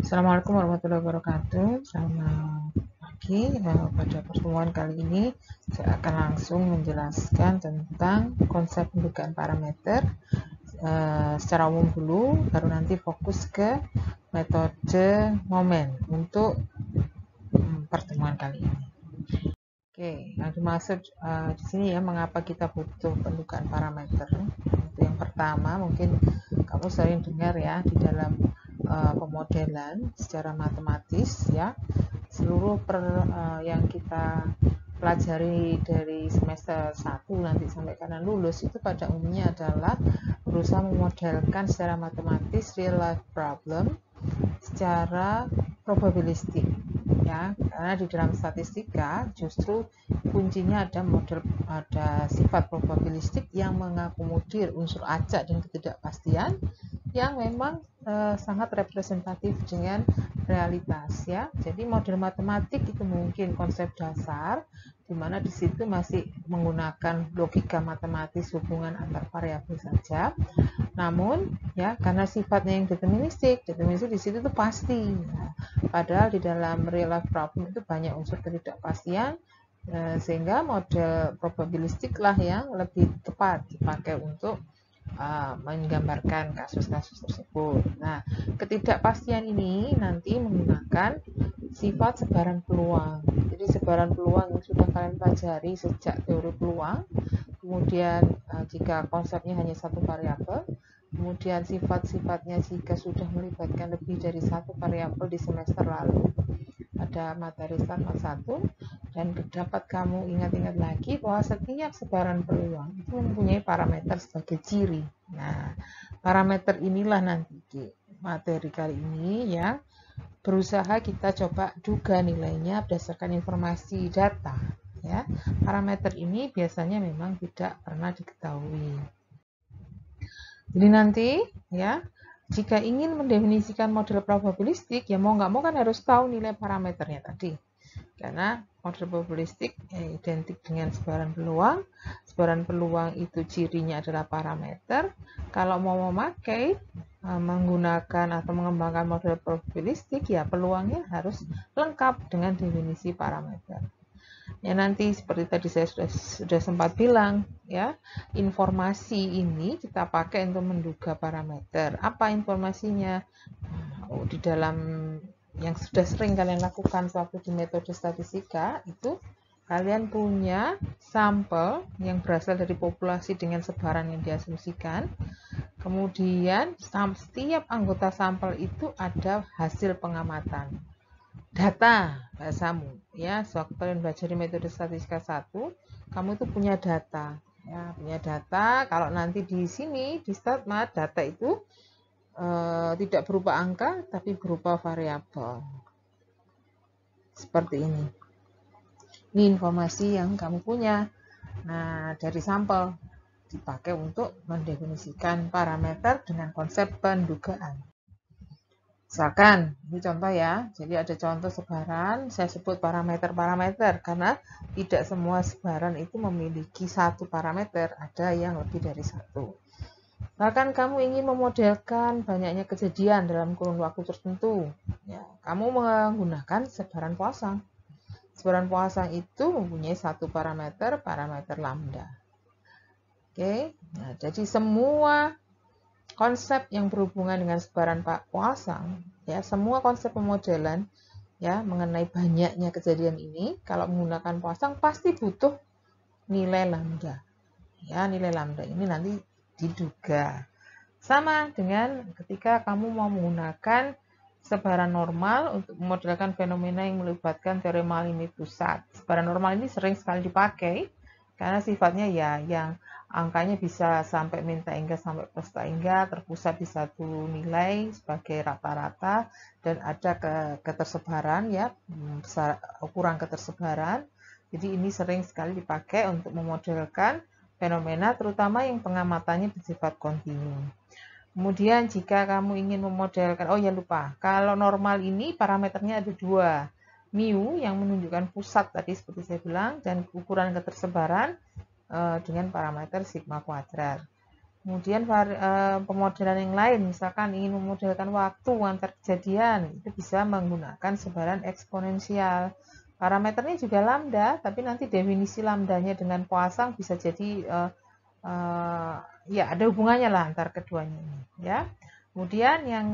Assalamualaikum warahmatullahi wabarakatuh. Selamat pagi. Nah, pada pertemuan kali ini saya akan langsung menjelaskan tentang konsep pembukaan parameter eh, secara umum dulu, baru nanti fokus ke metode momen untuk hmm, pertemuan kali ini. Oke, yang dimaksud uh, di sini ya mengapa kita butuh pembukaan parameter. Itu yang pertama mungkin kamu sering dengar ya di dalam Eh, pemodelan secara matematis ya seluruh per uh, yang kita pelajari dari semester 1 nanti sampai kanan lulus itu pada umumnya adalah berusaha memodelkan secara matematis real life problem secara probabilistik ya karena di dalam statistika justru kuncinya ada model ada sifat probabilistik yang mengakomodir unsur acak dan ketidakpastian yang memang uh, sangat representatif dengan realitas ya. Jadi model matematik itu mungkin konsep dasar di mana di situ masih menggunakan logika matematis hubungan antar variabel saja. Namun ya karena sifatnya yang deterministik, deterministik di situ itu pasti. Ya. Padahal di dalam real life problem itu banyak unsur ketidakpastian eh, sehingga model probabilistik lah yang lebih tepat dipakai untuk uh, menggambarkan kasus-kasus tersebut. Nah, ketidakpastian ini nanti menggunakan sifat sebaran peluang. Jadi sebaran peluang yang sudah kalian pelajari sejak teori peluang, kemudian eh, jika konsepnya hanya satu variabel, kemudian sifat-sifatnya jika sudah melibatkan lebih dari satu variabel di semester lalu pada materi satu-satu dan dapat kamu ingat-ingat lagi bahwa setiap sebaran peluang itu mempunyai parameter sebagai ciri. Nah, parameter inilah nanti di materi kali ini ya berusaha kita coba duga nilainya berdasarkan informasi data ya. Parameter ini biasanya memang tidak pernah diketahui. Jadi nanti ya jika ingin mendefinisikan model probabilistik, ya mau nggak mau kan harus tahu nilai parameternya tadi. Karena model probabilistik ya, identik dengan sebaran peluang. Sebaran peluang itu cirinya adalah parameter. Kalau mau memakai, e, menggunakan atau mengembangkan model probabilistik, ya peluangnya harus lengkap dengan definisi parameter. Ya nanti seperti tadi saya sudah sudah sempat bilang ya, informasi ini kita pakai untuk menduga parameter. Apa informasinya? Oh, di dalam yang sudah sering kalian lakukan waktu di metode statistika itu kalian punya sampel yang berasal dari populasi dengan sebaran yang diasumsikan. Kemudian setiap anggota sampel itu ada hasil pengamatan data bahasamu ya sewaktu kalian belajar metode statistika 1 kamu itu punya data ya punya data kalau nanti di sini di statmat data itu e, tidak berupa angka tapi berupa variabel seperti ini ini informasi yang kamu punya nah dari sampel dipakai untuk mendefinisikan parameter dengan konsep pendugaan Misalkan, ini contoh ya, jadi ada contoh sebaran, saya sebut parameter-parameter, karena tidak semua sebaran itu memiliki satu parameter, ada yang lebih dari satu. Bahkan kamu ingin memodelkan banyaknya kejadian dalam kurun waktu tertentu, ya, kamu menggunakan sebaran Poisson. Sebaran Poisson itu mempunyai satu parameter, parameter lambda. Oke, nah, jadi semua konsep yang berhubungan dengan sebaran pak kuasa ya semua konsep pemodelan ya mengenai banyaknya kejadian ini kalau menggunakan pasang pasti butuh nilai lambda. Ya, nilai lambda ini nanti diduga. Sama dengan ketika kamu mau menggunakan sebaran normal untuk memodelkan fenomena yang melibatkan teorema limit pusat. Sebaran normal ini sering sekali dipakai karena sifatnya ya yang angkanya bisa sampai minta hingga sampai prosta hingga terpusat di satu nilai sebagai rata-rata dan ada ke, ketersebaran ya hmm, besar, ukuran ketersebaran jadi ini sering sekali dipakai untuk memodelkan fenomena terutama yang pengamatannya bersifat kontinu kemudian jika kamu ingin memodelkan oh ya lupa kalau normal ini parameternya ada dua mu yang menunjukkan pusat tadi seperti saya bilang dan ukuran ketersebaran Eh, dengan parameter sigma kuadrat. Kemudian eh, pemodelan yang lain, misalkan ingin memodelkan waktu antar kejadian, itu bisa menggunakan sebaran eksponensial. Parameternya juga lambda, tapi nanti definisi lambdanya dengan Poisson bisa jadi uh, uh, ya ada hubungannya lah antar keduanya ini, ya. Kemudian yang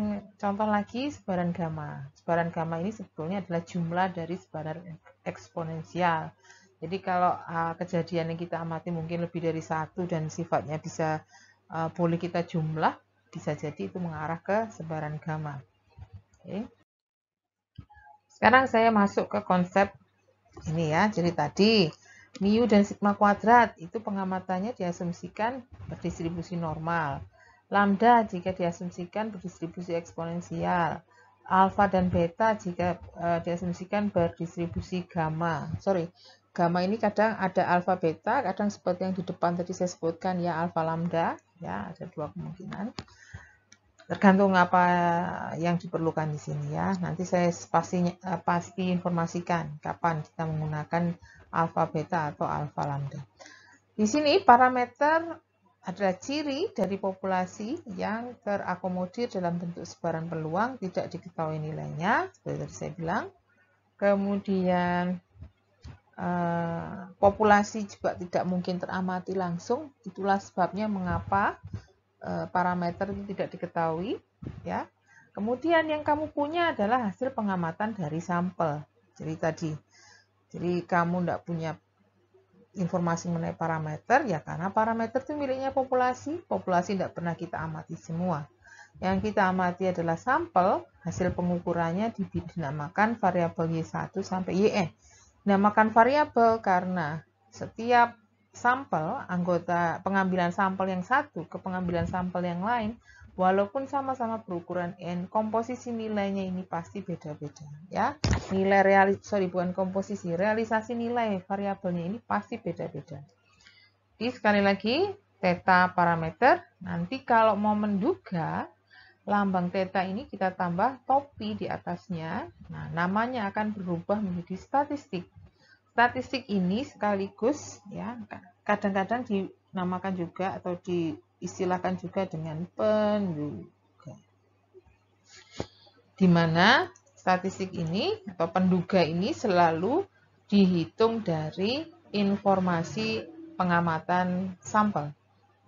contoh lagi sebaran gamma. Sebaran gamma ini sebetulnya adalah jumlah dari sebaran eksponensial. Jadi kalau uh, kejadian yang kita amati mungkin lebih dari satu dan sifatnya bisa uh, boleh kita jumlah, bisa jadi itu mengarah ke sebaran gamma. Okay. Sekarang saya masuk ke konsep ini ya. Jadi tadi mu dan sigma kuadrat itu pengamatannya diasumsikan berdistribusi normal. Lambda jika diasumsikan berdistribusi eksponensial. Alfa dan beta jika uh, diasumsikan berdistribusi gamma. Sorry, gamma ini kadang ada alfa beta, kadang seperti yang di depan tadi saya sebutkan ya alfa lambda, ya ada dua kemungkinan. Tergantung apa yang diperlukan di sini ya. Nanti saya pasti eh, pasti informasikan kapan kita menggunakan alfa beta atau alfa lambda. Di sini parameter adalah ciri dari populasi yang terakomodir dalam bentuk sebaran peluang tidak diketahui nilainya, seperti tadi saya bilang. Kemudian Eh, populasi juga tidak mungkin teramati langsung. Itulah sebabnya mengapa eh, parameter itu tidak diketahui, ya. Kemudian yang kamu punya adalah hasil pengamatan dari sampel. Jadi tadi, jadi kamu tidak punya informasi mengenai parameter, ya karena parameter itu miliknya populasi. Populasi tidak pernah kita amati semua. Yang kita amati adalah sampel, hasil pengukurannya dinamakan variabel Y1 sampai YN. E. Namakan variabel karena setiap sampel anggota pengambilan sampel yang satu ke pengambilan sampel yang lain walaupun sama-sama berukuran n komposisi nilainya ini pasti beda-beda ya nilai realis sorry bukan komposisi realisasi nilai variabelnya ini pasti beda-beda jadi sekali lagi teta parameter nanti kalau mau menduga lambang theta ini kita tambah topi di atasnya. Nah, namanya akan berubah menjadi statistik. Statistik ini sekaligus ya kadang-kadang dinamakan juga atau diistilahkan juga dengan penduga. Di mana statistik ini atau penduga ini selalu dihitung dari informasi pengamatan sampel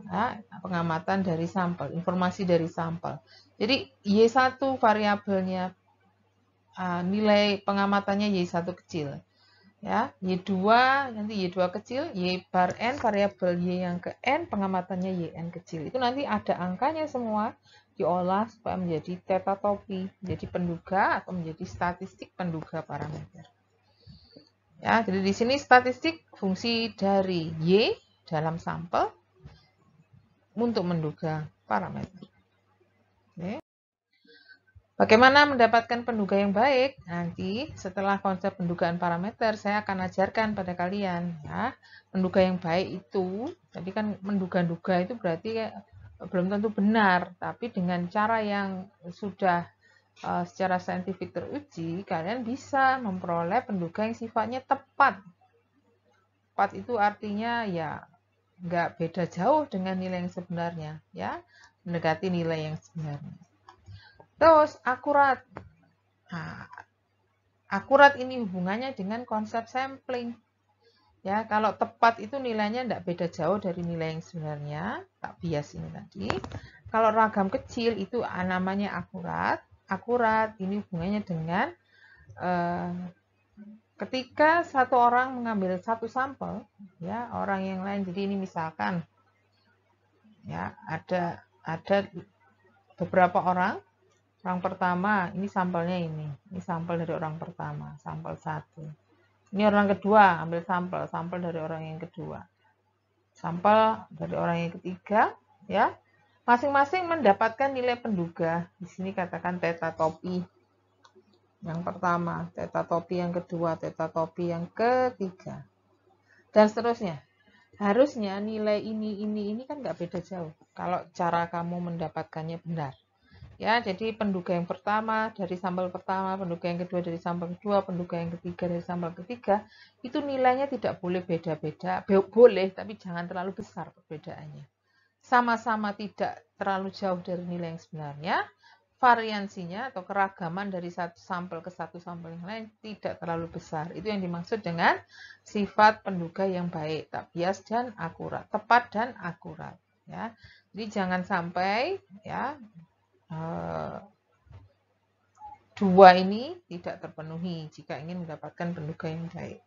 ya, pengamatan dari sampel, informasi dari sampel. Jadi Y1 variabelnya nilai pengamatannya Y1 kecil. Ya, Y2 nanti Y2 kecil, Y bar N variabel Y yang ke N pengamatannya YN kecil. Itu nanti ada angkanya semua diolah supaya menjadi teta topi, jadi penduga atau menjadi statistik penduga parameter. Ya, jadi di sini statistik fungsi dari Y dalam sampel untuk menduga parameter. Oke. Bagaimana mendapatkan penduga yang baik? Nanti setelah konsep pendugaan parameter, saya akan ajarkan pada kalian. Ya. Penduga yang baik itu, tadi kan menduga-duga itu berarti ya, belum tentu benar, tapi dengan cara yang sudah eh, secara saintifik teruji, kalian bisa memperoleh penduga yang sifatnya tepat. Tepat itu artinya ya nggak beda jauh dengan nilai yang sebenarnya ya mendekati nilai yang sebenarnya terus akurat nah, akurat ini hubungannya dengan konsep sampling ya kalau tepat itu nilainya tidak beda jauh dari nilai yang sebenarnya tak bias ini tadi kalau ragam kecil itu ah, namanya akurat akurat ini hubungannya dengan eh, ketika satu orang mengambil satu sampel, ya orang yang lain jadi ini misalkan ya ada ada beberapa orang orang pertama ini sampelnya ini ini sampel dari orang pertama sampel satu ini orang kedua ambil sampel sampel dari orang yang kedua sampel dari orang yang ketiga ya masing-masing mendapatkan nilai penduga di sini katakan teta topi yang pertama, teta topi yang kedua, teta topi yang ketiga, dan seterusnya. Harusnya nilai ini, ini, ini kan nggak beda jauh kalau cara kamu mendapatkannya benar. Ya, jadi penduga yang pertama dari sampel pertama, penduga yang kedua dari sampel kedua, penduga yang ketiga dari sampel ketiga, itu nilainya tidak boleh beda-beda. Boleh, tapi jangan terlalu besar perbedaannya. Sama-sama tidak terlalu jauh dari nilai yang sebenarnya, variansinya atau keragaman dari satu sampel ke satu sampel yang lain tidak terlalu besar. Itu yang dimaksud dengan sifat penduga yang baik, tak bias dan akurat, tepat dan akurat. Ya. Jadi jangan sampai ya eh, dua ini tidak terpenuhi jika ingin mendapatkan penduga yang baik.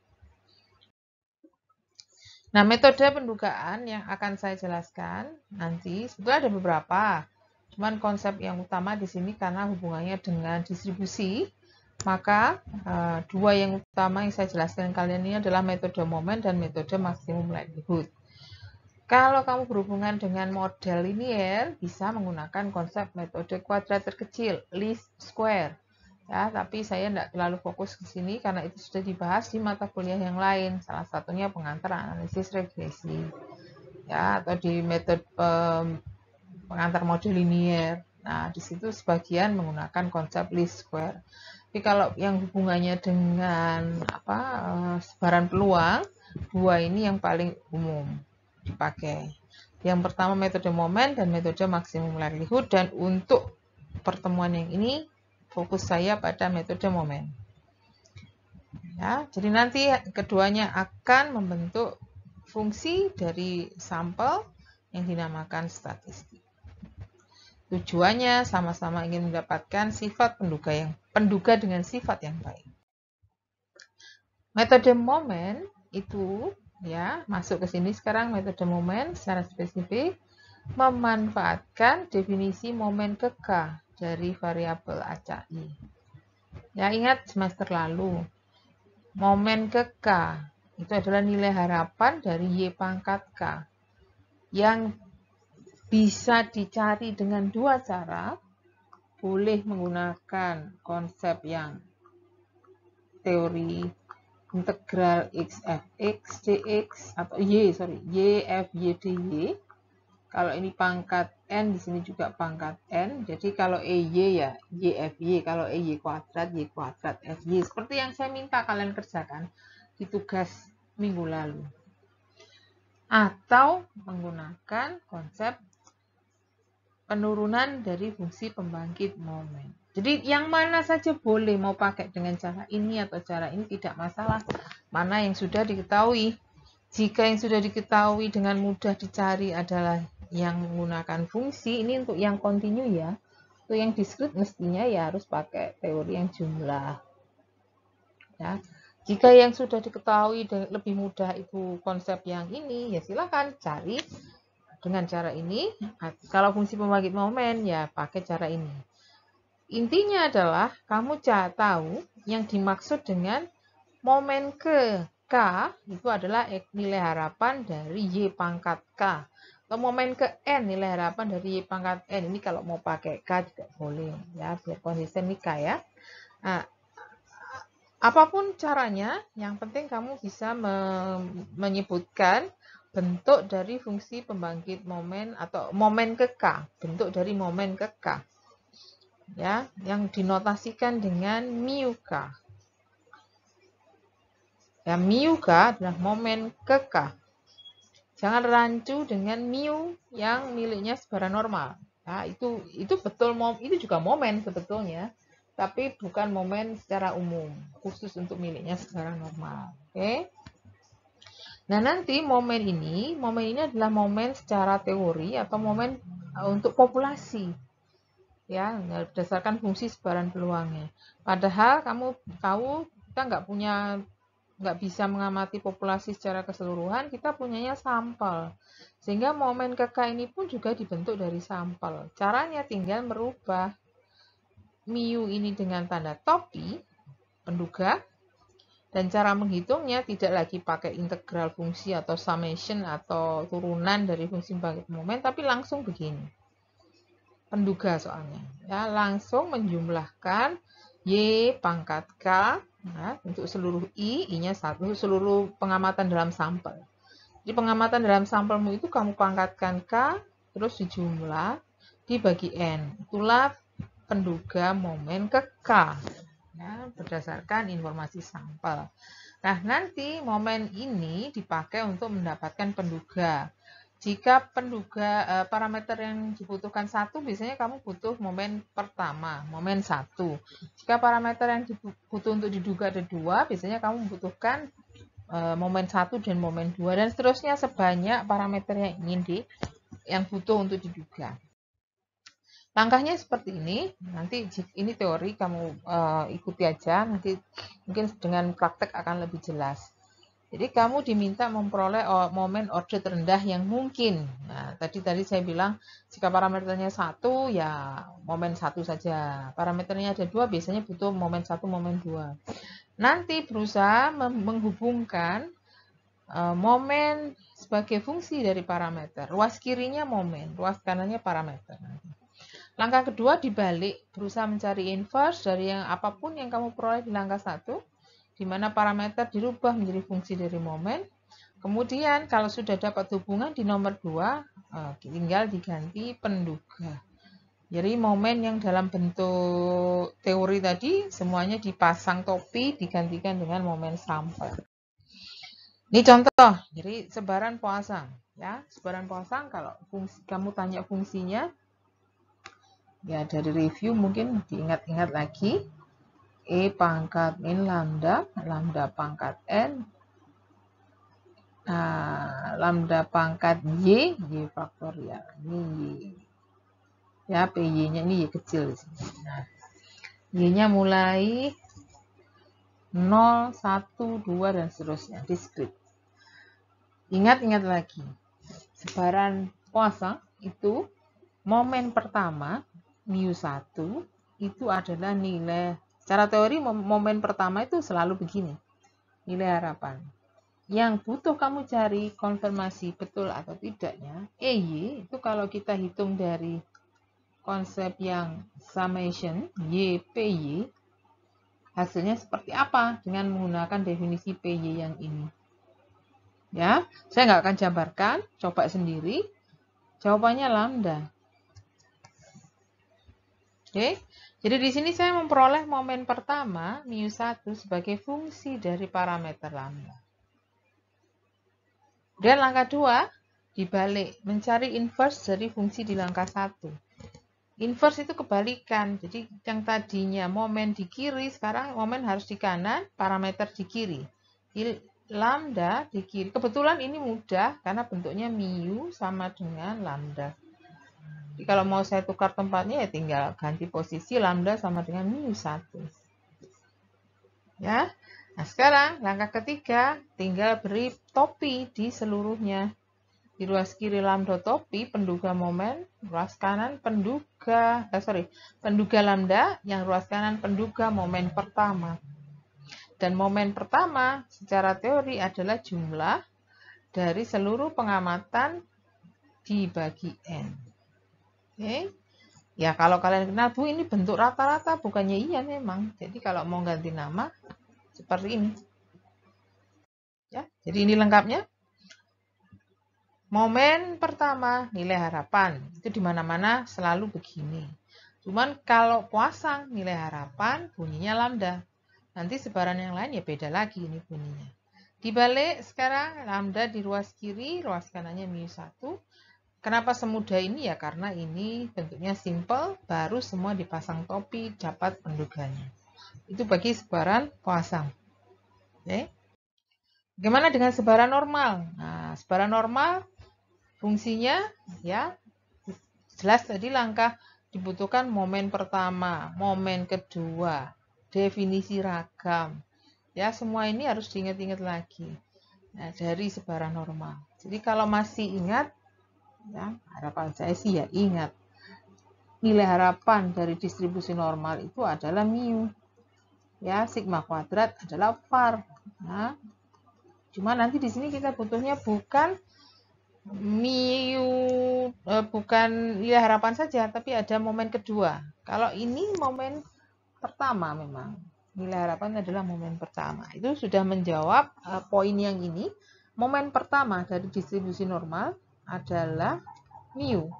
Nah, metode pendugaan yang akan saya jelaskan nanti, sebetulnya ada beberapa. Cuman konsep yang utama di sini karena hubungannya dengan distribusi, maka uh, dua yang utama yang saya jelaskan kalian ini adalah metode momen dan metode maksimum likelihood. Kalau kamu berhubungan dengan model linear, bisa menggunakan konsep metode kuadrat terkecil, least square. Ya, tapi saya tidak terlalu fokus ke sini karena itu sudah dibahas di mata kuliah yang lain, salah satunya pengantar analisis regresi. Ya, atau di metode pengantar modul linier. Nah, di situ sebagian menggunakan konsep least square. Tapi kalau yang hubungannya dengan apa eh, sebaran peluang, dua ini yang paling umum dipakai. Yang pertama metode momen dan metode maksimum likelihood dan untuk pertemuan yang ini fokus saya pada metode momen. Ya, jadi nanti keduanya akan membentuk fungsi dari sampel yang dinamakan statistik. Tujuannya sama-sama ingin mendapatkan sifat penduga yang penduga dengan sifat yang baik. Metode momen itu ya, masuk ke sini sekarang metode momen secara spesifik memanfaatkan definisi momen keka dari variabel acak i. Ya, ingat semester lalu momen keka itu adalah nilai harapan dari Y pangkat K yang bisa dicari dengan dua cara, boleh menggunakan konsep yang teori integral x f x dx atau y sorry y f y d y kalau ini pangkat n di sini juga pangkat n jadi kalau e y ya y f y kalau e y kuadrat y kuadrat f y seperti yang saya minta kalian kerjakan di tugas minggu lalu atau menggunakan konsep penurunan dari fungsi pembangkit momen. Jadi yang mana saja boleh mau pakai dengan cara ini atau cara ini tidak masalah. Mana yang sudah diketahui. Jika yang sudah diketahui dengan mudah dicari adalah yang menggunakan fungsi, ini untuk yang kontinu ya. Untuk yang diskrit mestinya ya harus pakai teori yang jumlah. Ya. Jika yang sudah diketahui dan lebih mudah itu konsep yang ini, ya silakan cari dengan cara ini. Hmm. Kalau fungsi pembangkit momen ya pakai cara ini. Intinya adalah kamu tahu yang dimaksud dengan momen ke K itu adalah nilai harapan dari Y pangkat K. Atau momen ke N nilai harapan dari Y pangkat N. Ini kalau mau pakai K juga boleh ya biar konsisten nih K ya. Nah, apapun caranya yang penting kamu bisa menyebutkan bentuk dari fungsi pembangkit momen atau momen ke bentuk dari momen ke Ya, yang dinotasikan dengan mu K. Ya, mu K adalah momen ke Jangan rancu dengan mu yang miliknya sebaran normal. Nah, itu itu betul mom, itu juga momen sebetulnya, tapi bukan momen secara umum, khusus untuk miliknya secara normal. Oke. Okay? Nah, nanti momen ini, momen ini adalah momen secara teori atau momen uh, untuk populasi. Ya, berdasarkan fungsi sebaran peluangnya. Padahal kamu tahu kita nggak punya nggak bisa mengamati populasi secara keseluruhan, kita punyanya sampel. Sehingga momen KK ini pun juga dibentuk dari sampel. Caranya tinggal merubah miu ini dengan tanda topi, penduga, dan cara menghitungnya tidak lagi pakai integral fungsi atau summation atau turunan dari fungsi bangkit momen, tapi langsung begini. Penduga soalnya. Ya, langsung menjumlahkan Y pangkat K ya, untuk seluruh I, I-nya satu seluruh pengamatan dalam sampel. Jadi pengamatan dalam sampelmu itu kamu pangkatkan K, terus dijumlah, dibagi N. Itulah penduga momen ke K ya, berdasarkan informasi sampel. Nah, nanti momen ini dipakai untuk mendapatkan penduga. Jika penduga e, parameter yang dibutuhkan satu, biasanya kamu butuh momen pertama, momen satu. Jika parameter yang dibutuh untuk diduga ada dua, biasanya kamu membutuhkan e, momen satu dan momen dua dan seterusnya sebanyak parameter yang ingin di yang butuh untuk diduga. Langkahnya seperti ini, nanti ini teori kamu uh, ikuti aja, nanti mungkin dengan praktek akan lebih jelas. Jadi kamu diminta memperoleh oh, momen order terendah yang mungkin. Nah, tadi tadi saya bilang jika parameternya satu, ya momen satu saja. Parameternya ada dua, biasanya butuh momen satu, momen dua. Nanti berusaha menghubungkan uh, momen sebagai fungsi dari parameter. Ruas kirinya momen, ruas kanannya parameter. Nanti. Langkah kedua dibalik, berusaha mencari inverse dari yang apapun yang kamu peroleh di langkah satu, di mana parameter dirubah menjadi fungsi dari momen. Kemudian kalau sudah dapat hubungan di nomor 2, eh, tinggal diganti penduga. Jadi momen yang dalam bentuk teori tadi semuanya dipasang topi digantikan dengan momen sampel. Ini contoh, jadi sebaran poasang ya, sebaran poasang kalau fungsi kamu tanya fungsinya Ya, dari review mungkin diingat-ingat lagi. E pangkat min lambda, lambda pangkat N, nah, lambda pangkat Y, Y faktorial. Ya, ini Y. Ya, PY-nya ini Y kecil. Nah, Y-nya mulai 0, 1, 2, dan seterusnya. Diskrit. Ingat-ingat lagi. Sebaran kuasa itu momen pertama mu 1 itu adalah nilai secara teori momen pertama itu selalu begini nilai harapan yang butuh kamu cari konfirmasi betul atau tidaknya EY itu kalau kita hitung dari konsep yang summation YPY hasilnya seperti apa dengan menggunakan definisi PY yang ini ya saya nggak akan jabarkan coba sendiri jawabannya lambda Oke. Jadi di sini saya memperoleh momen pertama mu 1 sebagai fungsi dari parameter lambda. Kemudian langkah 2 dibalik mencari inverse dari fungsi di langkah 1. Inverse itu kebalikan. Jadi yang tadinya momen di kiri sekarang momen harus di kanan, parameter di kiri. Lambda di kiri. Kebetulan ini mudah karena bentuknya mu sama dengan lambda jadi kalau mau saya tukar tempatnya ya tinggal ganti posisi lambda sama dengan minus 1. Ya. Nah, sekarang langkah ketiga tinggal beri topi di seluruhnya. Di ruas kiri lambda topi penduga momen, ruas kanan penduga, eh, sorry, penduga lambda, yang ruas kanan penduga momen pertama. Dan momen pertama secara teori adalah jumlah dari seluruh pengamatan dibagi N. Oke. Ya kalau kalian kenal Bu ini bentuk rata-rata bukannya iya memang. Jadi kalau mau ganti nama seperti ini. Ya, jadi ini lengkapnya. Momen pertama nilai harapan. Itu di mana-mana selalu begini. Cuman kalau puasang nilai harapan bunyinya lambda. Nanti sebaran yang lain ya beda lagi ini bunyinya. Dibalik sekarang lambda di ruas kiri, ruas kanannya minus 1. Kenapa semudah ini ya? Karena ini bentuknya simple, baru semua dipasang topi dapat penduganya. Itu bagi sebaran pasang. Oke. Gimana dengan sebaran normal? Nah, sebaran normal fungsinya ya jelas tadi langkah dibutuhkan momen pertama, momen kedua, definisi ragam. Ya, semua ini harus diingat-ingat lagi. Nah, dari sebaran normal. Jadi kalau masih ingat ya harapan saya sih ya ingat nilai harapan dari distribusi normal itu adalah mu ya sigma kuadrat adalah var nah cuma nanti di sini kita butuhnya bukan mu eh, bukan nilai harapan saja tapi ada momen kedua kalau ini momen pertama memang nilai harapan adalah momen pertama itu sudah menjawab eh, poin yang ini momen pertama dari distribusi normal adalah mu.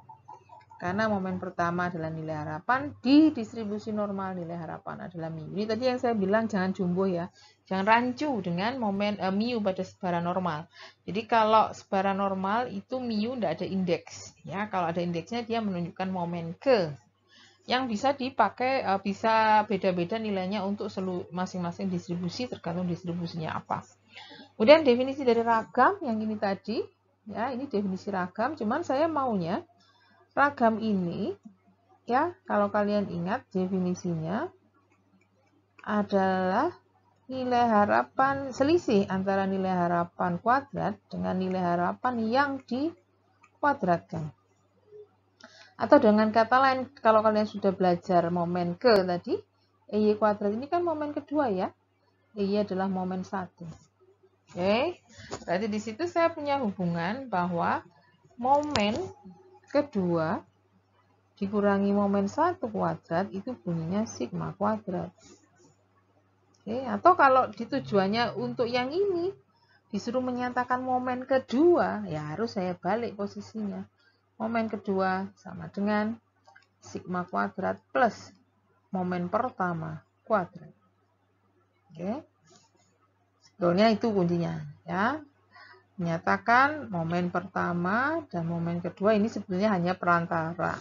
Karena momen pertama adalah nilai harapan, di distribusi normal nilai harapan adalah mu. Ini tadi yang saya bilang jangan jumbo ya, jangan rancu dengan momen eh, mu pada sebaran normal. Jadi kalau sebaran normal itu mu tidak ada indeks. ya Kalau ada indeksnya dia menunjukkan momen ke. Yang bisa dipakai eh, bisa beda-beda nilainya untuk masing-masing distribusi tergantung distribusinya apa. Kemudian definisi dari ragam yang ini tadi, Ya, ini definisi ragam, cuman saya maunya ragam ini ya, kalau kalian ingat definisinya adalah nilai harapan selisih antara nilai harapan kuadrat dengan nilai harapan yang dikuadratkan. Atau dengan kata lain, kalau kalian sudah belajar momen ke tadi, e y kuadrat ini kan momen kedua ya. E y adalah momen satu. Oke, okay. berarti di situ saya punya hubungan bahwa momen kedua dikurangi momen satu kuadrat itu bunyinya sigma kuadrat. Oke, okay. atau kalau ditujuannya untuk yang ini disuruh menyatakan momen kedua, ya harus saya balik posisinya. Momen kedua sama dengan sigma kuadrat plus momen pertama kuadrat. Oke. Okay. Sebetulnya itu kuncinya ya. Menyatakan momen pertama dan momen kedua ini sebetulnya hanya perantara.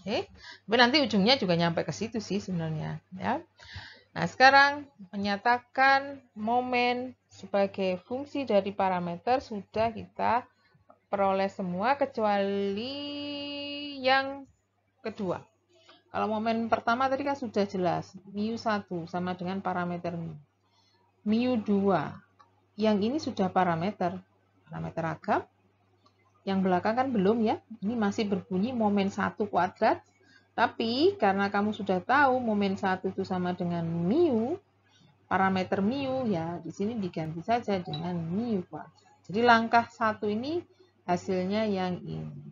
Oke. Tapi nanti ujungnya juga nyampe ke situ sih sebenarnya ya. Nah, sekarang menyatakan momen sebagai fungsi dari parameter sudah kita peroleh semua kecuali yang kedua. Kalau momen pertama tadi kan sudah jelas, mu 1 sama dengan parameter mu mu 2. Yang ini sudah parameter, parameter agam. Yang belakang kan belum ya, ini masih berbunyi momen 1 kuadrat. Tapi karena kamu sudah tahu momen 1 itu sama dengan mu, parameter mu ya di sini diganti saja dengan mu kuadrat. Jadi langkah satu ini hasilnya yang ini.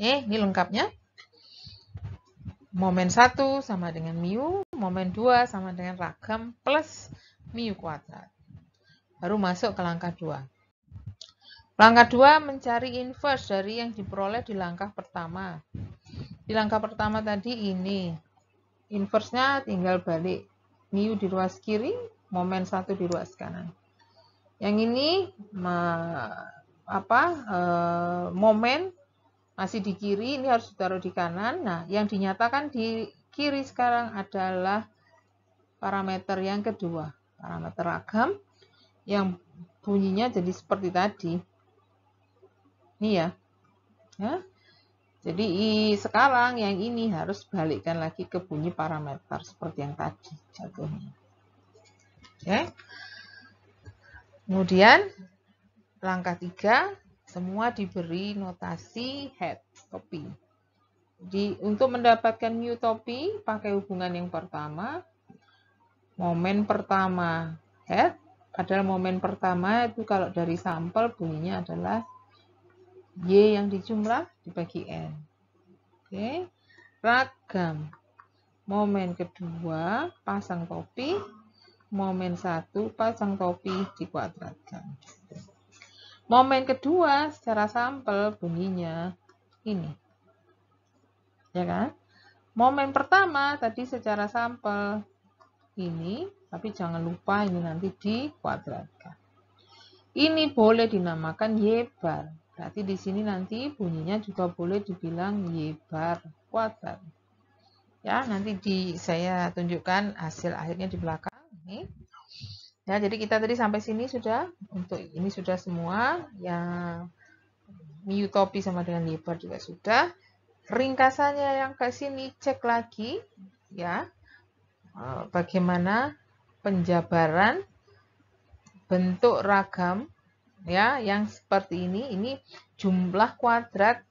Eh, ini lengkapnya momen 1 sama dengan mu, momen 2 sama dengan ragam plus mu kuadrat. Baru masuk ke langkah 2. Langkah 2 mencari inverse dari yang diperoleh di langkah pertama. Di langkah pertama tadi ini, inverse-nya tinggal balik. Mu di ruas kiri, momen 1 di ruas kanan. Yang ini apa eh, momen masih di kiri, ini harus ditaruh di kanan. Nah, yang dinyatakan di kiri sekarang adalah parameter yang kedua, parameter ragam yang bunyinya jadi seperti tadi. Ini ya. ya. Jadi sekarang yang ini harus balikkan lagi ke bunyi parameter seperti yang tadi jatuhnya. ya Kemudian langkah tiga semua diberi notasi head, topi. Jadi, untuk mendapatkan new topi, pakai hubungan yang pertama. Momen pertama head, adalah momen pertama itu kalau dari sampel bunyinya adalah Y yang dijumlah dibagi N. Oke, ragam. Momen kedua, pasang topi. Momen satu, pasang topi dikuadratkan. Momen kedua secara sampel bunyinya ini. Ya kan? Momen pertama tadi secara sampel ini, tapi jangan lupa ini nanti di dikuadratkan. Ini boleh dinamakan Y bar. Berarti di sini nanti bunyinya juga boleh dibilang Y bar kuadrat. Ya, nanti di saya tunjukkan hasil akhirnya di belakang. Ini. Ya, jadi kita tadi sampai sini sudah untuk ini sudah semua yang miutopi sama dengan lebar juga sudah. Ringkasannya yang ke sini cek lagi ya. E, bagaimana penjabaran bentuk ragam ya yang seperti ini ini jumlah kuadrat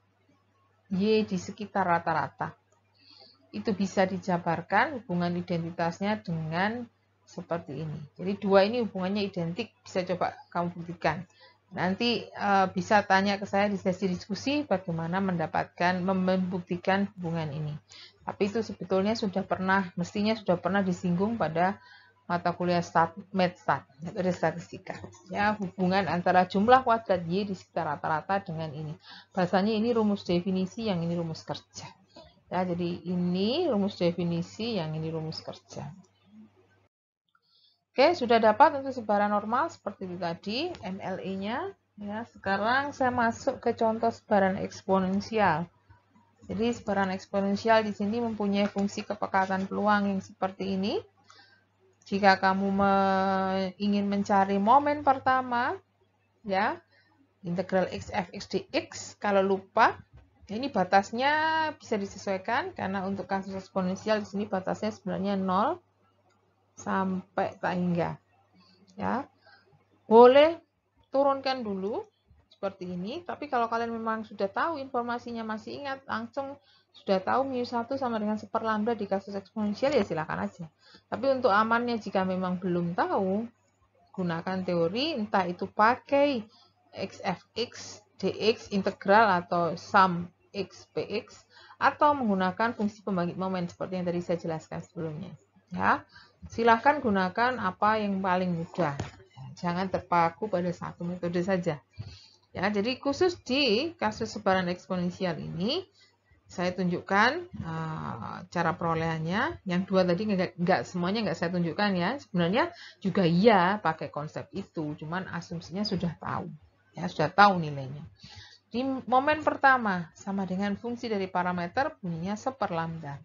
y di sekitar rata-rata. Itu bisa dijabarkan hubungan identitasnya dengan seperti ini. Jadi dua ini hubungannya identik, bisa coba kamu buktikan. Nanti e, bisa tanya ke saya di sesi diskusi bagaimana mendapatkan, membuktikan hubungan ini. Tapi itu sebetulnya sudah pernah, mestinya sudah pernah disinggung pada mata kuliah stat, stat, atau statistika. Ya, hubungan antara jumlah kuadrat y di sekitar rata-rata dengan ini. Bahasanya ini rumus definisi, yang ini rumus kerja. Ya, jadi ini rumus definisi, yang ini rumus kerja. Oke, sudah dapat untuk sebaran normal seperti itu tadi, MLE-nya. Ya, sekarang saya masuk ke contoh sebaran eksponensial. Jadi sebaran eksponensial di sini mempunyai fungsi kepekatan peluang yang seperti ini. Jika kamu me ingin mencari momen pertama, ya, integral x x dx, kalau lupa, ya, ini batasnya bisa disesuaikan karena untuk kasus eksponensial di sini batasnya sebenarnya 0 sampai tak hingga. Ya. Boleh turunkan dulu seperti ini, tapi kalau kalian memang sudah tahu informasinya masih ingat, langsung sudah tahu mu 1 sama dengan 1 lambda di kasus eksponensial ya silakan aja. Tapi untuk amannya jika memang belum tahu, gunakan teori entah itu pakai xfx, dx, integral atau sum x, atau menggunakan fungsi pembangkit momen seperti yang tadi saya jelaskan sebelumnya. Ya, silahkan gunakan apa yang paling mudah. Ya, jangan terpaku pada satu metode saja. Ya, jadi khusus di kasus sebaran eksponensial ini, saya tunjukkan uh, cara perolehannya. Yang dua tadi nggak, semuanya nggak saya tunjukkan ya. Sebenarnya juga iya pakai konsep itu, cuman asumsinya sudah tahu. Ya, sudah tahu nilainya. Di momen pertama, sama dengan fungsi dari parameter, bunyinya seper lambda.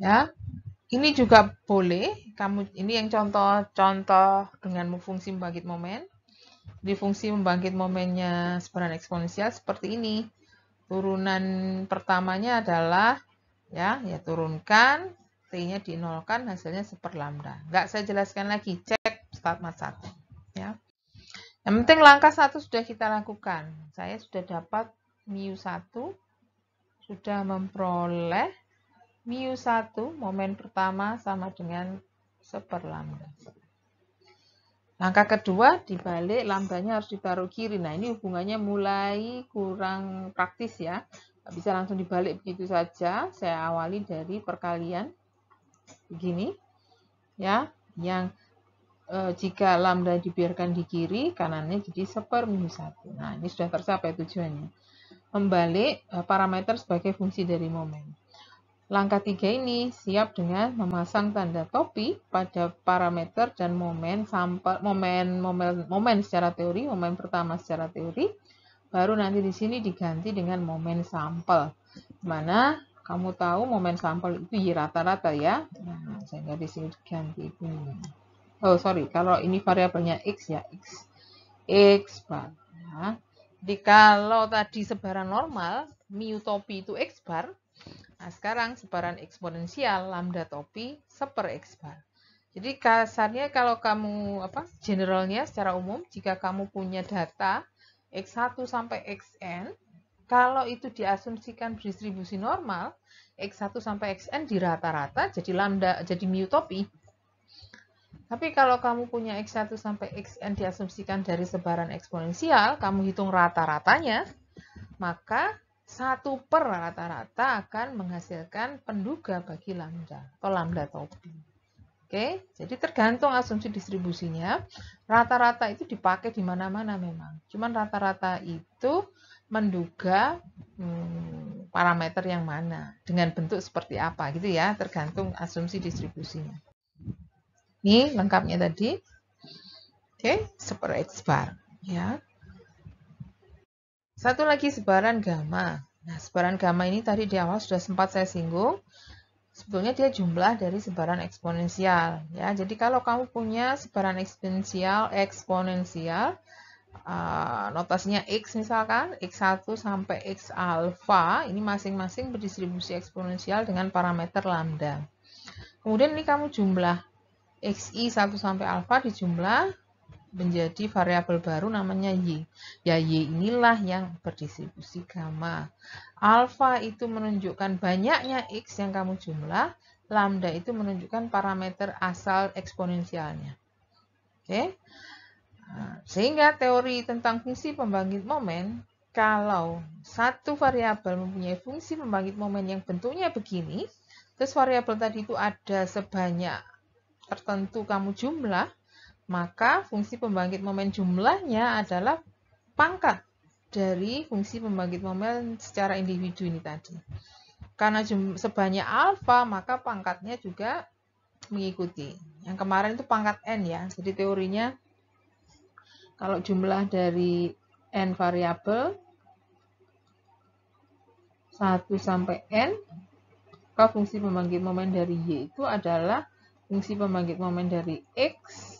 Ya. Ini juga boleh, kamu ini yang contoh-contoh dengan fungsi membangkit momen. Di fungsi membangkit momennya sebaran eksponensial seperti ini. Turunan pertamanya adalah ya, ya turunkan, t-nya dinolkan, hasilnya seper lambda. nggak saya jelaskan lagi, cek mat satu. ya. Yang penting langkah satu sudah kita lakukan. Saya sudah dapat mu 1, sudah memperoleh mu 1 momen pertama sama dengan lambda Langkah kedua dibalik lambdanya harus ditaruh kiri. Nah ini hubungannya mulai kurang praktis ya. bisa langsung dibalik begitu saja. Saya awali dari perkalian begini ya yang e, jika lambda dibiarkan di kiri kanannya jadi seper mu satu nah ini sudah tercapai tujuannya membalik e, parameter sebagai fungsi dari momen Langkah tiga ini siap dengan memasang tanda topi pada parameter dan momen sampel momen momen momen secara teori, momen pertama secara teori, baru nanti di sini diganti dengan momen sampel. Mana kamu tahu momen sampel itu rata-rata ya. Nah, sehingga di sini diganti ini Oh, sorry, kalau ini variabelnya x ya, x. x bar. Ya. Jadi kalau tadi sebaran normal, mu topi itu x bar, Nah, sekarang sebaran eksponensial lambda topi seper x bar. Jadi kasarnya kalau kamu apa generalnya secara umum jika kamu punya data x1 sampai xn kalau itu diasumsikan distribusi normal x1 sampai xn di rata-rata jadi lambda jadi mu topi. Tapi kalau kamu punya x1 sampai xn diasumsikan dari sebaran eksponensial, kamu hitung rata-ratanya, maka satu per rata-rata akan menghasilkan penduga bagi lambda atau lambda topi. Oke, jadi tergantung asumsi distribusinya. Rata-rata itu dipakai di mana-mana memang. Cuman rata-rata itu menduga hmm, parameter yang mana dengan bentuk seperti apa gitu ya, tergantung asumsi distribusinya. Ini lengkapnya tadi. Oke, seper x bar ya. Satu lagi sebaran gamma. Nah, sebaran gamma ini tadi di awal sudah sempat saya singgung. Sebetulnya dia jumlah dari sebaran eksponensial. Ya, jadi kalau kamu punya sebaran eksponensial, eksponensial, uh, ah, notasinya X misalkan, X1 sampai X alpha, ini masing-masing berdistribusi eksponensial dengan parameter lambda. Kemudian ini kamu jumlah XI 1 sampai alpha dijumlah menjadi variabel baru namanya Y. Ya, Y inilah yang berdistribusi gamma. Alfa itu menunjukkan banyaknya X yang kamu jumlah. Lambda itu menunjukkan parameter asal eksponensialnya. Oke. Nah, sehingga teori tentang fungsi pembangkit momen, kalau satu variabel mempunyai fungsi pembangkit momen yang bentuknya begini, terus variabel tadi itu ada sebanyak tertentu kamu jumlah, maka fungsi pembangkit momen jumlahnya adalah pangkat dari fungsi pembangkit momen secara individu ini tadi. Karena sebanyak alfa, maka pangkatnya juga mengikuti. Yang kemarin itu pangkat N ya. Jadi teorinya kalau jumlah dari N variabel 1 sampai N, maka fungsi pembangkit momen dari Y itu adalah fungsi pembangkit momen dari X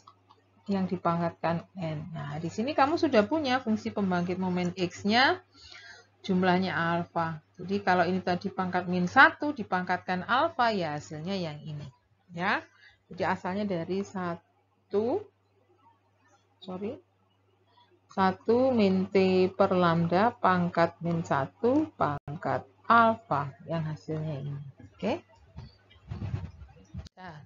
yang dipangkatkan N. Nah, di sini kamu sudah punya fungsi pembangkit momen X-nya jumlahnya alfa. Jadi kalau ini tadi pangkat min satu, dipangkatkan alfa, ya hasilnya yang ini. ya. Jadi asalnya dari satu, sorry, 1 min T per lambda pangkat min 1 pangkat alfa yang hasilnya ini. Oke. Okay? Nah,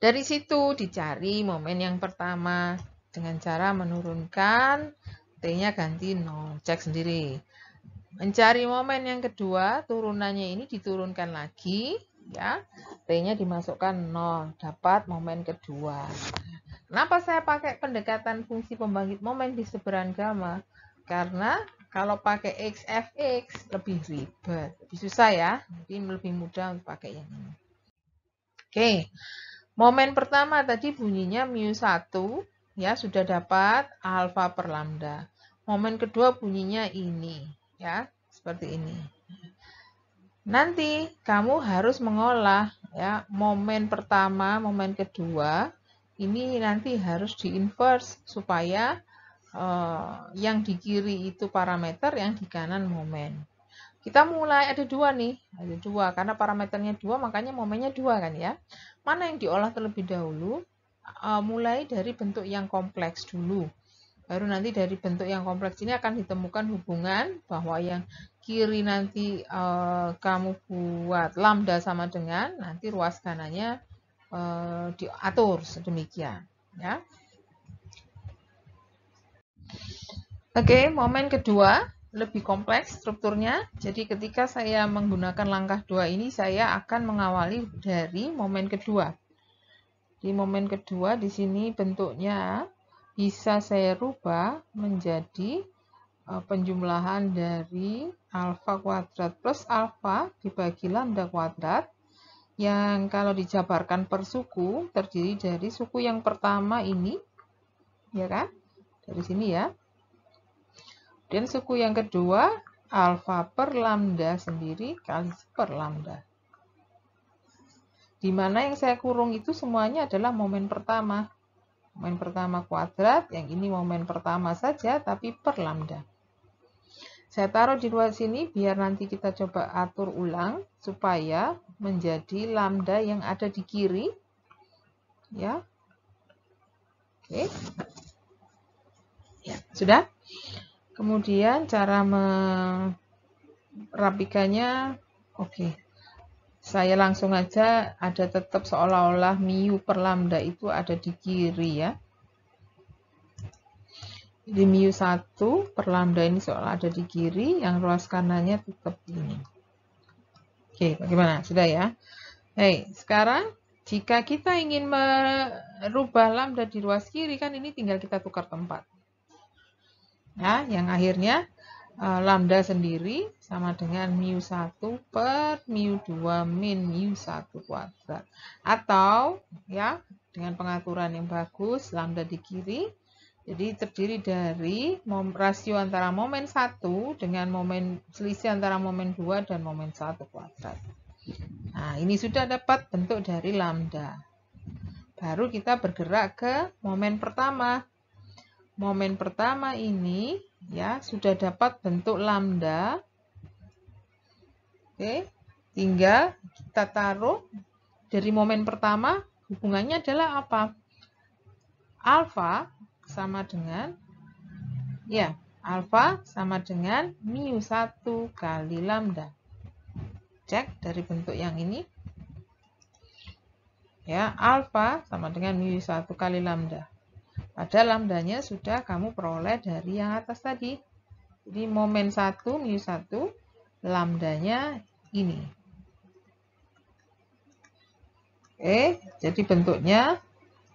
dari situ dicari momen yang pertama dengan cara menurunkan T-nya ganti 0. Cek sendiri. Mencari momen yang kedua, turunannya ini diturunkan lagi ya. T-nya dimasukkan 0, dapat momen kedua. Kenapa saya pakai pendekatan fungsi pembangkit momen di seberang gamma? Karena kalau pakai XFX lebih ribet, lebih susah ya. mungkin lebih mudah untuk pakai yang ini. Oke. Okay. Momen pertama tadi bunyinya mu 1 ya sudah dapat alfa per lambda. Momen kedua bunyinya ini ya seperti ini. Nanti kamu harus mengolah ya momen pertama, momen kedua ini nanti harus di inverse supaya eh, yang di kiri itu parameter, yang di kanan momen. Kita mulai ada dua nih, ada dua karena parameternya dua makanya momennya dua kan ya. Mana yang diolah terlebih dahulu? Uh, mulai dari bentuk yang kompleks dulu. Baru nanti dari bentuk yang kompleks ini akan ditemukan hubungan bahwa yang kiri nanti uh, kamu buat lambda sama dengan nanti ruas kanannya uh, e, diatur sedemikian ya. Oke, momen kedua lebih kompleks strukturnya. Jadi ketika saya menggunakan langkah dua ini, saya akan mengawali dari momen kedua. Di momen kedua di sini bentuknya bisa saya rubah menjadi eh, penjumlahan dari alfa kuadrat plus alfa dibagi lambda kuadrat yang kalau dijabarkan per suku terdiri dari suku yang pertama ini ya kan dari sini ya dan suku yang kedua, alfa per lambda sendiri kali per lambda. Di mana yang saya kurung itu semuanya adalah momen pertama. Momen pertama kuadrat, yang ini momen pertama saja tapi per lambda. Saya taruh di luar sini biar nanti kita coba atur ulang supaya menjadi lambda yang ada di kiri. Ya. Oke. Ya, sudah. Kemudian cara merapikannya, oke. Okay. Saya langsung aja ada tetap seolah-olah miu per lambda itu ada di kiri ya. Jadi mu 1 per lambda ini seolah ada di kiri, yang ruas kanannya tetap ini. Oke, bagaimana? Sudah ya? Hei, sekarang jika kita ingin merubah lambda di ruas kiri, kan ini tinggal kita tukar tempat ya yang akhirnya e, lambda sendiri sama dengan mu 1 per mu 2 min mu 1 kuadrat atau ya dengan pengaturan yang bagus lambda di kiri jadi terdiri dari rasio antara momen 1 dengan momen selisih antara momen 2 dan momen 1 kuadrat. Nah, ini sudah dapat bentuk dari lambda. Baru kita bergerak ke momen pertama, momen pertama ini ya sudah dapat bentuk lambda. Oke, tinggal kita taruh dari momen pertama hubungannya adalah apa? Alfa sama dengan ya, alfa sama dengan mu 1 kali lambda. Cek dari bentuk yang ini. Ya, alfa sama dengan mu 1 kali lambda. Pada lambdanya sudah kamu peroleh dari yang atas tadi. Jadi momen 1 mu 1 lambdanya ini. Oke, jadi bentuknya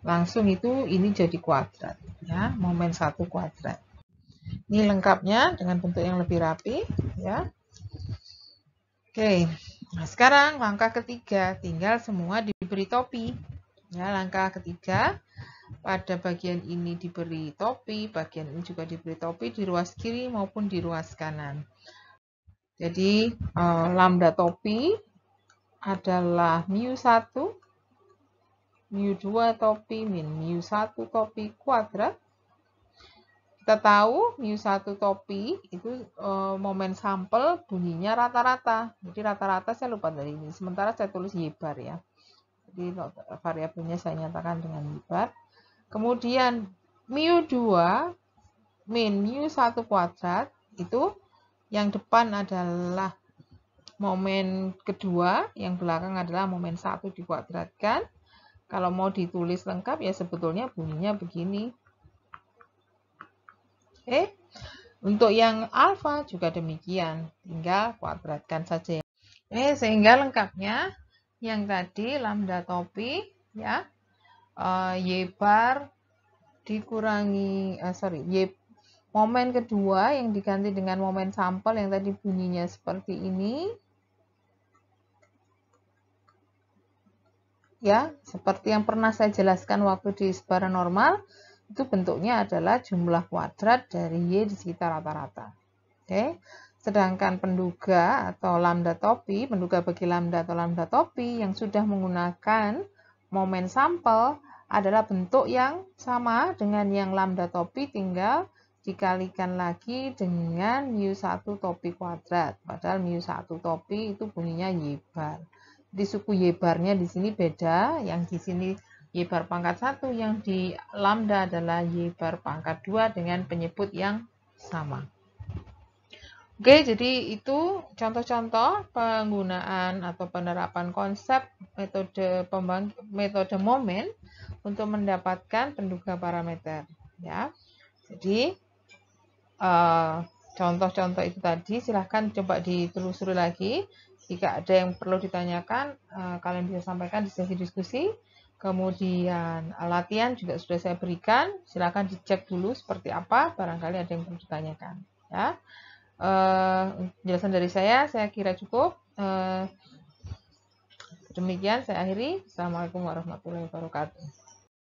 langsung itu ini jadi kuadrat ya, momen 1 kuadrat. Ini lengkapnya dengan bentuk yang lebih rapi ya. Oke. Nah, sekarang langkah ketiga tinggal semua diberi topi. Ya, langkah ketiga pada bagian ini diberi topi, bagian ini juga diberi topi di ruas kiri maupun di ruas kanan. Jadi eh, lambda topi adalah mu 1, mu 2 topi min mu 1 topi kuadrat. Kita tahu mu 1 topi itu eh, momen sampel bunyinya rata-rata. Jadi rata-rata saya lupa dari ini. Sementara saya tulis y bar ya. Jadi variabelnya saya nyatakan dengan y bar. Kemudian mu 2 min mu 1 kuadrat itu yang depan adalah momen kedua, yang belakang adalah momen 1 dikuadratkan. Kalau mau ditulis lengkap ya sebetulnya bunyinya begini. Oke, untuk yang alfa juga demikian, tinggal kuadratkan saja. Oke, sehingga lengkapnya yang tadi lambda topi ya uh, eh, y bar dikurangi uh, sorry y momen kedua yang diganti dengan momen sampel yang tadi bunyinya seperti ini ya seperti yang pernah saya jelaskan waktu di sebaran normal itu bentuknya adalah jumlah kuadrat dari y di sekitar rata-rata oke okay? sedangkan penduga atau lambda topi penduga bagi lambda atau lambda topi yang sudah menggunakan momen sampel adalah bentuk yang sama dengan yang lambda topi tinggal dikalikan lagi dengan mu1 topi kuadrat. Padahal mu1 topi itu bunyinya y bar. Di suku y barnya di sini beda, yang di sini y bar pangkat 1, yang di lambda adalah y bar pangkat 2 dengan penyebut yang sama. Oke, jadi itu contoh-contoh penggunaan atau penerapan konsep metode pembang metode momen untuk mendapatkan penduga parameter, ya. Jadi eh, contoh-contoh itu tadi silahkan coba ditelusuri lagi. Jika ada yang perlu ditanyakan, eh, kalian bisa sampaikan di sesi diskusi. Kemudian latihan juga sudah saya berikan, silahkan dicek dulu seperti apa, barangkali ada yang perlu ditanyakan, ya uh, eh, penjelasan dari saya saya kira cukup uh, demikian saya akhiri assalamualaikum warahmatullahi wabarakatuh